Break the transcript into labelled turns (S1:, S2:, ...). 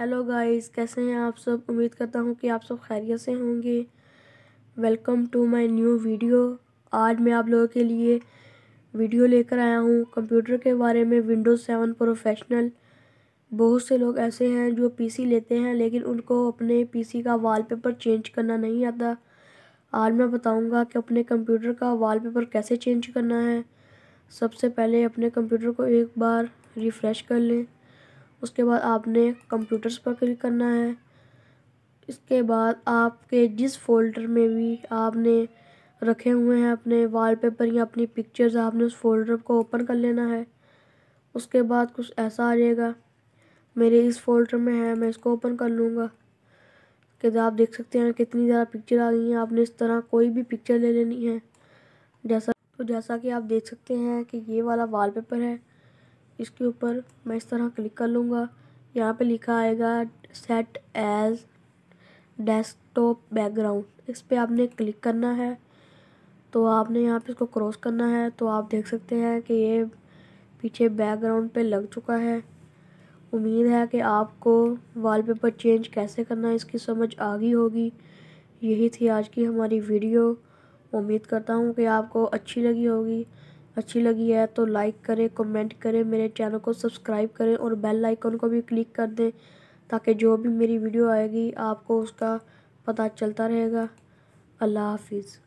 S1: hello guys कैसे हैं आप सब उम्मीद करता हूँ कि आप सब खैरियत से होंगे welcome to my new video आज मैं आप लोगों के लिए वीडियो लेकर आया हूँ कंप्यूटर के बारे में विंडोज़ सेवन प्रोफेशनल बहुत से लोग ऐसे हैं जो पीसी लेते हैं लेकिन उनको अपने पीसी का वॉलपेपर चेंज करना नहीं आता आज मैं बताऊँगा कि अपने कंप्यूटर का वाल कैसे चेंज करना है सबसे पहले अपने कंप्यूटर को एक बार रिफ़्रेश कर लें उसके बाद आपने कंप्यूटर्स पर क्लिक करना है इसके बाद आपके जिस फोल्डर में भी आपने रखे हुए हैं अपने वॉलपेपर या अपनी पिक्चर्स आपने उस फोल्डर को ओपन कर लेना है उसके बाद कुछ ऐसा आ जाएगा मेरे इस फोल्डर में है मैं इसको ओपन कर लूँगा कि आप देख सकते हैं कितनी ज़्यादा पिक्चर आ गई हैं आपने इस तरह कोई भी पिक्चर ले लेनी है जैसा तो जैसा कि आप देख सकते हैं कि ये वाला वॉलपेपर है इसके ऊपर मैं इस तरह क्लिक कर लूँगा यहाँ पे लिखा आएगा सेट एज डेस्कटॉप बैकग्राउंड इस पर आपने क्लिक करना है तो आपने यहाँ पे इसको क्रॉस करना है तो आप देख सकते हैं कि ये पीछे बैकग्राउंड पे लग चुका है उम्मीद है कि आपको वॉलपेपर चेंज कैसे करना है इसकी समझ आ गई होगी यही थी आज की हमारी वीडियो उम्मीद करता हूँ कि आपको अच्छी लगी होगी अच्छी लगी है तो लाइक करें कमेंट करें मेरे चैनल को सब्सक्राइब करें और बेल आइकन को भी क्लिक कर दें ताकि जो भी मेरी वीडियो आएगी आपको उसका पता चलता रहेगा अल्लाह हाफिज़